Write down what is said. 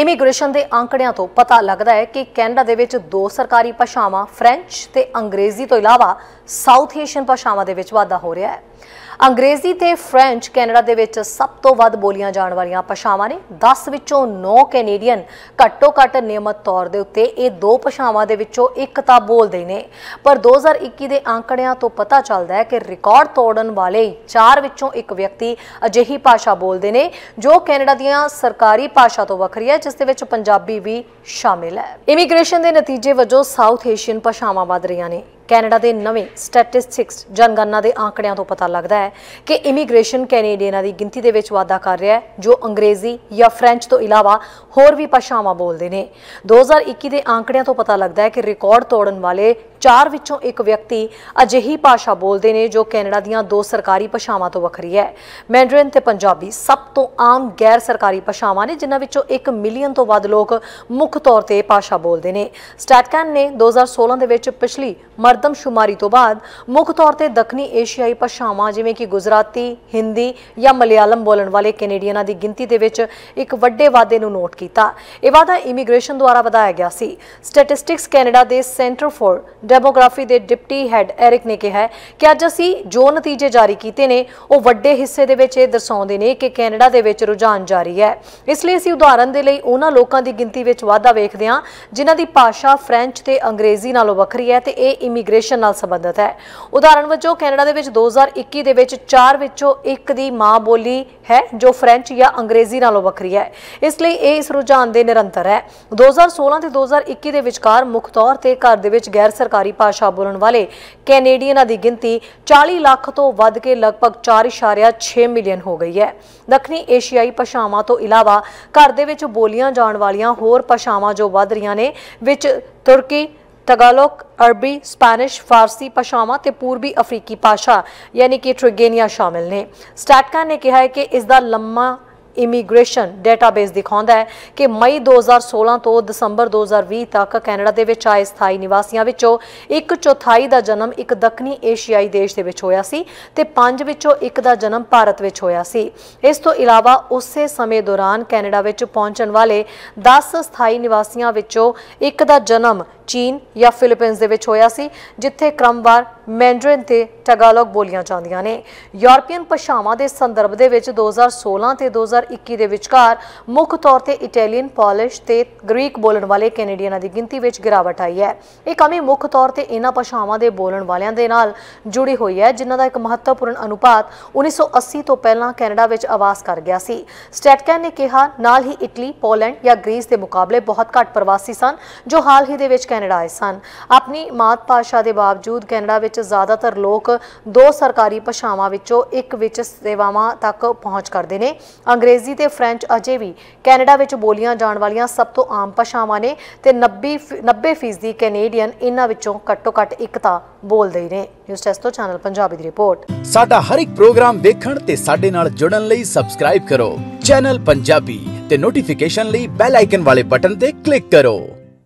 immigration ਦੇ ਅੰਕੜਿਆਂ ਤੋਂ ਪਤਾ ਲੱਗਦਾ ਹੈ ਕਿ ਕੈਨੇਡਾ ਦੇ ਵਿੱਚ ਦੋ ਸਰਕਾਰੀ ਭਾਸ਼ਾਵਾਂ ਫ੍ਰੈਂਚ ਤੇ ਅੰਗਰੇਜ਼ੀ ਤੋਂ ਇਲਾਵਾ ਸਾਊਥ ਏਸ਼ੀਅਨ ਭਾਸ਼ਾਵਾਂ ਦੇ ਵਿੱਚ ਵਾਧਾ ਹੋ ਰਿਹਾ ਹੈ ਅੰਗਰੇਜ਼ੀ ਤੇ ਫ੍ਰੈਂਚ ਕੈਨੇਡਾ ਦੇ ਵਿੱਚ ਸਭ ਤੋਂ ਵੱਧ ਬੋਲੀਆਂ ਜਾਣ ਵਾਲੀਆਂ ਭਾਸ਼ਾਵਾਂ ਨੇ 10 ਵਿੱਚੋਂ 9 ਕੈਨੇਡੀਅਨ ਘੱਟੋ-ਘੱਟ ਨਿਯਮਤ ਤੌਰ ਦੇ ਉੱਤੇ ਇਹ ਦੋ ਭਾਸ਼ਾਵਾਂ ਦੇ ਵਿੱਚੋਂ ਇੱਕ ਤਾਂ ਬੋਲਦੇ ਨੇ ਪਰ 2021 ਦੇ ਆંકੜਿਆਂ ਤੋਂ ਪਤਾ ਚੱਲਦਾ ਹੈ ਕਿ ਰਿਕਾਰਡ ਤੋੜਨ ਵਾਲੇ 4 ਵਿੱਚੋਂ ਇੱਕ ਵਿਅਕਤੀ ਅਜਿਹੀ ਭਾਸ਼ਾ ਬੋਲਦੇ ਨੇ ਜੋ ਕੈਨੇਡਾ ਦੀਆਂ ਸਰਕਾਰੀ ਭਾਸ਼ਾ ਤੋਂ ਵੱਖਰੀ ਹੈ ਜਿਸ ਦੇ ਵਿੱਚ ਪੰਜਾਬੀ ਵੀ ਸ਼ਾਮਿਲ ਹੈ ਇਮੀਗ੍ਰੇਸ਼ਨ ਦੇ ਨਤੀਜੇ ਵਜੋਂ ਸਾਊਥ ਏਸ਼ੀਅਨ ਭਾਸ਼ਾਵਾਂ ਵੱਧ ਰਹੀਆਂ ਨੇ ਕੈਨੇਡਾ ਦੇ ਨਵੇਂ ਸਟੈਟਿਸਟਿਕਸ ਜਨਗਣਨਾ ਦੇ ਆંકੜਿਆਂ ਤੋਂ ਪਤਾ ਲੱਗਦਾ ਹੈ ਕਿ ਇਮੀਗ੍ਰੇਸ਼ਨ ਕੈਨੇਡੀਅਨਾਂ ਦੀ ਗਿਣਤੀ ਦੇ ਵਿੱਚ ਵਾਧਾ ਕਰ ਰਿਹਾ ਹੈ ਜੋ ਅੰਗਰੇਜ਼ੀ ਜਾਂ ਫ੍ਰੈਂਚ ਤੋਂ ਇਲਾਵਾ ਹੋਰ ਵੀ ਭਾਸ਼ਾਵਾਂ ਬੋਲਦੇ ਨੇ 2021 ਦੇ ਆંકੜਿਆਂ ਤੋਂ ਪਤਾ ਲੱਗਦਾ ਹੈ ਕਿ ਰਿਕਾਰਡ ਤੋੜਨ ਵਾਲੇ ਚਾਰ ਵਿੱਚੋਂ ਇੱਕ ਵਿਅਕਤੀ ਅਜਿਹੀ ਭਾਸ਼ਾ ਬੋਲਦੇ ਨੇ ਜੋ ਕੈਨੇਡਾ ਦੀਆਂ ਦੋ ਸਰਕਾਰੀ ਭਾਸ਼ਾਵਾਂ ਤੋਂ ਵੱਖਰੀ ਹੈ ਮੈਂਡਰਿਨ ਤੇ ਪੰਜਾਬੀ ਸਭ ਤੋਂ ਆਮ ਗੈਰ ਸਰਕਾਰੀ ਭਾਸ਼ਾਵਾਂ ਨੇ ਜਿਨ੍ਹਾਂ ਵਿੱਚੋਂ 1 ਮਿਲੀਅਨ ਤੋਂ ਵੱਧ ਲੋਕ ਮੁੱਖ ਤੌਰ ਤੇ ਭਾਸ਼ਾ ਬੋਲਦੇ ਨੇ ਸਟੈਟਕਨ ਨੇ 2016 ਦੇ ਵਿੱਚ ਪਿਛਲੀ ਮਰਦਮ ਸ਼ੁਮਾਰੀ ਤੋਂ ਬਾਅਦ ਮੁੱਖ ਤੌਰ ਤੇ ਦੱਖਣੀ ਏਸ਼ੀਆਈ ਭਾਸ਼ਾਵਾਂ ਜਿਵੇਂ ਕਿ ਗੁਜਰਾਤੀ ਹਿੰਦੀ ਜਾਂ ਮਲਿਆਲਮ ਬੋਲਣ ਵਾਲੇ ਕੈਨੇਡੀਅਨਾਂ ਦੀ ਗਿਣਤੀ ਦੇ ਵਿੱਚ ਇੱਕ ਵੱਡੇ ਵਾਧੇ ਨੂੰ ਨੋਟ ਕੀਤਾ ਇਹ ਵਾਧਾ ਇਮੀਗ੍ਰੇਸ਼ਨ ਦੁਆਰਾ ਵਧਾਇਆ ਗਿਆ ਸੀ ਸਟੈਟਿਸਟਿਕਸ ਕੈਨੇਡਾ ਦੇ ਸੈਂਟਰ ਫੋਰ ਡੈਮੋਗ੍ਰਾਫੀ ਦੇ ਡਿਪਟੀ ਹੈੱਡ ਐਰਿਕ ਨੇ ਕਿਹਾ ਕਿ ਅੱਜ ਅਸੀਂ ਜੋ ਨਤੀਜੇ ਜਾਰੀ ਕੀਤੇ ਨੇ ਉਹ ਵੱਡੇ ਹਿੱਸੇ ਦੇ ਵਿੱਚ ਇਹ ਦਰਸਾਉਂਦੇ ਨੇ ਕਿ ਕੈਨੇਡਾ ਦੇ ਵਿੱਚ ਰੁਝਾਨ ਜਾਰੀ ਹੈ ਇਸ ਲਈ ਅਸੀਂ ਉਦਾਹਰਨ ਦੇ ਲਈ ਉਹਨਾਂ ਲੋਕਾਂ ਦੀ ਗਿਣਤੀ ਵਿੱਚ ਵਾਧਾ ਵੇਖਦੇ ਹਾਂ ਜਿਨ੍ਹਾਂ ਦੀ ਭਾਸ਼ਾ ਫ੍ਰੈਂਚ ਤੇ ਅੰਗਰੇਜ਼ੀ ਨਾਲੋਂ ਵੱਖਰੀ ਹੈ ਤੇ ਇਹ ਇਮੀਗ੍ਰੇਸ਼ਨ ਨਾਲ ਸੰਬੰਧਿਤ ਹੈ ਉਦਾਹਰਨ ਵਜੋਂ ਕੈਨੇਡਾ ਦੇ ਵਿੱਚ 2021 ਦੇ ਵਿੱਚ 4 ਵਿੱਚੋਂ 1 ਦੀ ਮਾਂ ਬੋਲੀ ਹੈ ਜੋ ਫ੍ਰੈਂਚ ਜਾਂ ਅੰਗਰੇਜ਼ੀ ਨਾਲੋਂ ਵੱਖਰੀ ਹੈ ਇਸ ਲਈ ਇਹ ਇਸ ਰੁਝਾਨ ਦੇ ਨਿਰੰਤਰ ਹੈ 2016 ਤੇ 2021 ਦੇ ਵਿਚਕਾਰ ਮੁੱਖ ਤੌਰ ਤੇ ਘਰ ਦੇ ਵਿੱਚ ਗੈਰ ਸਰਕਾਰੀ ਸਰਕਾਰੀ ਭਾਸ਼ਾ ਬੋਲਣ ਵਾਲੇ ਕੈਨੇਡੀਅਨਾਂ ਦੀ ਗਿਣਤੀ 40 ਲੱਖ ਤੋਂ ਵੱਧ ਕੇ ਲਗਭਗ 4.6 ਮਿਲੀਅਨ ਹੋ ਗਈ ਹੈ ਦੱਖਣੀ ਏਸ਼ੀਆਈ ਭਾਸ਼ਾਵਾਂ ਤੋਂ ਇਲਾਵਾ ਘਰ ਦੇ ਵਿੱਚ ਬੋਲੀਆਂ ਜਾਣ ਵਾਲੀਆਂ ਹੋਰ ਭਾਸ਼ਾਵਾਂ ਜੋ ਵੱਧ ਰਹੀਆਂ ਨੇ ਵਿੱਚ ਤੁਰਕੀ ਤਗਾਲੋਕ ਅਰਬੀ ਸਪੈਨਿਸ਼ ਫਾਰਸੀ ਭਾਸ਼ਾਵਾਂ ਤੇ ਪੂਰਬੀ ਅਫਰੀਕੀ ਭਾਸ਼ਾ ਯਾਨੀ ਕਿ ਟ੍ਰਿਗੇਨੀਆ ਸ਼ਾਮਿਲ ਨੇ ਸਟੈਟਕਾ ਨੇ ਕਿਹਾ ਹੈ ਕਿ ਇਸ ਦਾ ਲੰਮਾ ਇਮੀਗ੍ਰੇਸ਼ਨ ਡਾਟਾਬੇਸ ਦਿਖਾਉਂਦਾ ਹੈ ਕਿ ਮਈ 2016 ਤੋਂ ਦਸੰਬਰ 2020 ਤੱਕ ਕੈਨੇਡਾ ਦੇ ਵਿੱਚ ਆਏ ਸਥਾਈ ਨਿਵਾਸੀਆਂ ਵਿੱਚੋਂ ਇੱਕ ਚੌਥਾਈ ਦਾ ਜਨਮ ਇੱਕ ਦੱਖਣੀ ਏਸ਼ੀਆਈ ਦੇਸ਼ ਦੇ ਵਿੱਚ ਹੋਇਆ ਸੀ ਤੇ ਪੰਜ ਵਿੱਚੋਂ ਇੱਕ ਦਾ ਜਨਮ ਭਾਰਤ ਵਿੱਚ ਹੋਇਆ ਸੀ ਇਸ ਤੋਂ ਇਲਾਵਾ ਉਸੇ ਸਮੇਂ ਦੌਰਾਨ ਕੈਨੇਡਾ ਵਿੱਚ ਪਹੁੰਚਣ ਵਾਲੇ 10 ਸਥਾਈ ਨਿਵਾਸੀਆਂ ਵਿੱਚੋਂ ਇੱਕ ਦਾ ਜਨਮ ਚੀਨ ਜਾਂ ਫਿਲੀਪੀਨਸ ਦੇ ਵਿੱਚ ਹੋਇਆ ਸੀ ਜਿੱਥੇ ਕ੍ਰਮਵਾਰ ਮੈਂਡਰਿਨ ਤੇ ਟਗਾਲੋਗ ਬੋਲੀਆਂ ਜਾਂਦੀਆਂ ਨੇ ਯੂਰਪੀਅਨ ਭਾਸ਼ਾਵਾਂ ਦੇ ਸੰਦਰਭ ਦੇ ਵਿੱਚ 2016 ਤੇ 2021 ਦੇ ਵਿਚਕਾਰ ਮੁੱਖ ਤੌਰ ਤੇ ਇਟਾਲੀਅਨ ਪੋਲਿਸ਼ ਤੇ ਗ੍ਰੀਕ ਬੋਲਣ ਵਾਲੇ ਕੈਨੇਡੀਅਨਾਂ ਦੀ ਗਿਣਤੀ ਵਿੱਚ ਗਿਰਾਵਟ ਆਈ ਹੈ ਇਹ ਕਮੀ ਮੁੱਖ ਤੌਰ ਤੇ ਇਹਨਾਂ ਭਾਸ਼ਾਵਾਂ ਦੇ ਬੋਲਣ ਵਾਲਿਆਂ ਦੇ ਨਾਲ ਜੁੜੀ ਹੋਈ ਹੈ ਜਿਨ੍ਹਾਂ ਦਾ ਇੱਕ ਮਹੱਤਵਪੂਰਨ ਅਨੁਪਾਤ 1980 ਤੋਂ ਪਹਿਲਾਂ ਕੈਨੇਡਾ ਵਿੱਚ ਆਵਾਸ ਕਰ ਗਿਆ ਸੀ ਸਟੈਟਕੈਨ ਨੇ ਕਿਹਾ ਨਾਲ ਹੀ ਇਟਲੀ ਪੋਲੈਂਡ ਜਾਂ ਗ੍ਰੀਸ ਦੇ ਮੁਕਾਬਲੇ ਬਹੁਤ ਘੱਟ ਪ੍ਰਵਾਸੀ ਸਨ ਜੋ ਹਾਲ ਹੀ ਦੇ ਵਿੱਚ ਕੈਨੇਡਾ ਆਏ ਸਨ ਆਪਣੀ ਮਾਤ ਭਾਸ਼ਾ ਦੇ ਬਾਵਜੂਦ ਕੈਨੇਡਾ ਵਿੱਚ ਜ਼ਿਆਦਾਤਰ ਲੋਕ ਦੋ ਸਰਕਾਰੀ ਭਾਸ਼ਾਵਾਂ ਵਿੱਚੋਂ ਇੱਕ ਵਿੱਚ ਸੇਵਾਵਾਂ ਤੱਕ ਪਹੁੰਚ ਕਰਦੇ ਨੇ ਅੰਗਰੇਜ਼ੀ ਅੰਗਰੇਜ਼ੀ ਤੇ ਫ੍ਰੈਂਚ ਅਜੇ ਵੀ ਕੈਨੇਡਾ ਵਿੱਚ ਬੋਲੀਆਂ ਜਾਣ ਵਾਲੀਆਂ ਸਭ ਤੋਂ ਆਮ ਭਾਸ਼ਾਵਾਂ ਨੇ ਤੇ 90 90% ਕੈਨੇਡੀਅਨ ਇਹਨਾਂ ਵਿੱਚੋਂ ਘੱਟੋ ਘੱਟ ਇੱਕ ਤਾਂ ਬੋਲਦੇ ਹੀ ਨੇ ਨਿਊਜ਼ ਟੈਸਟ ਤੋਂ ਚੈਨਲ ਪੰਜਾਬੀ ਦੀ ਰਿਪੋਰਟ ਸਾਡਾ ਹਰ ਇੱਕ ਪ੍ਰੋਗਰਾਮ ਦੇਖਣ ਤੇ ਸਾਡੇ ਨਾਲ ਜੁੜਨ ਲਈ ਸਬਸਕ੍ਰਾਈਬ ਕਰੋ ਚੈਨਲ ਪੰਜਾਬੀ ਤੇ ਨੋਟੀਫਿਕੇਸ਼ਨ ਲਈ ਬੈਲ ਆਈਕਨ ਵਾਲੇ ਬਟਨ ਤੇ ਕਲਿੱਕ ਕਰੋ